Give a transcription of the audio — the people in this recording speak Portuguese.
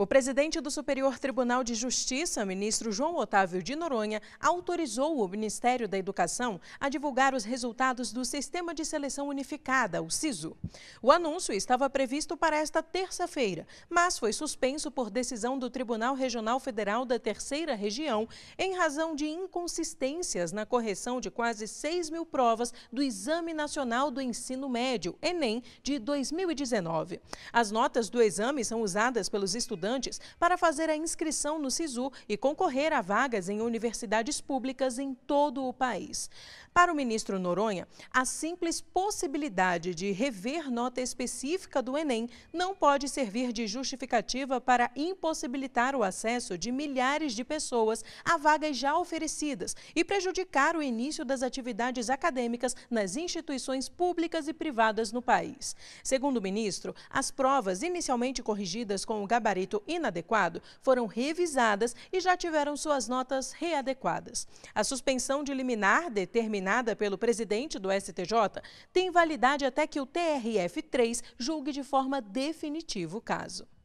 O presidente do Superior Tribunal de Justiça, ministro João Otávio de Noronha, autorizou o Ministério da Educação a divulgar os resultados do Sistema de Seleção Unificada, o SISU. O anúncio estava previsto para esta terça-feira, mas foi suspenso por decisão do Tribunal Regional Federal da Terceira Região, em razão de inconsistências na correção de quase 6 mil provas do Exame Nacional do Ensino Médio, Enem, de 2019. As notas do exame são usadas pelos estudantes estudantes para fazer a inscrição no SISU e concorrer a vagas em universidades públicas em todo o país. Para o ministro Noronha, a simples possibilidade de rever nota específica do Enem não pode servir de justificativa para impossibilitar o acesso de milhares de pessoas a vagas já oferecidas e prejudicar o início das atividades acadêmicas nas instituições públicas e privadas no país. Segundo o ministro, as provas inicialmente corrigidas com o gabarito inadequado foram revisadas e já tiveram suas notas readequadas. A suspensão de liminar determinada pelo presidente do STJ tem validade até que o TRF3 julgue de forma definitiva o caso.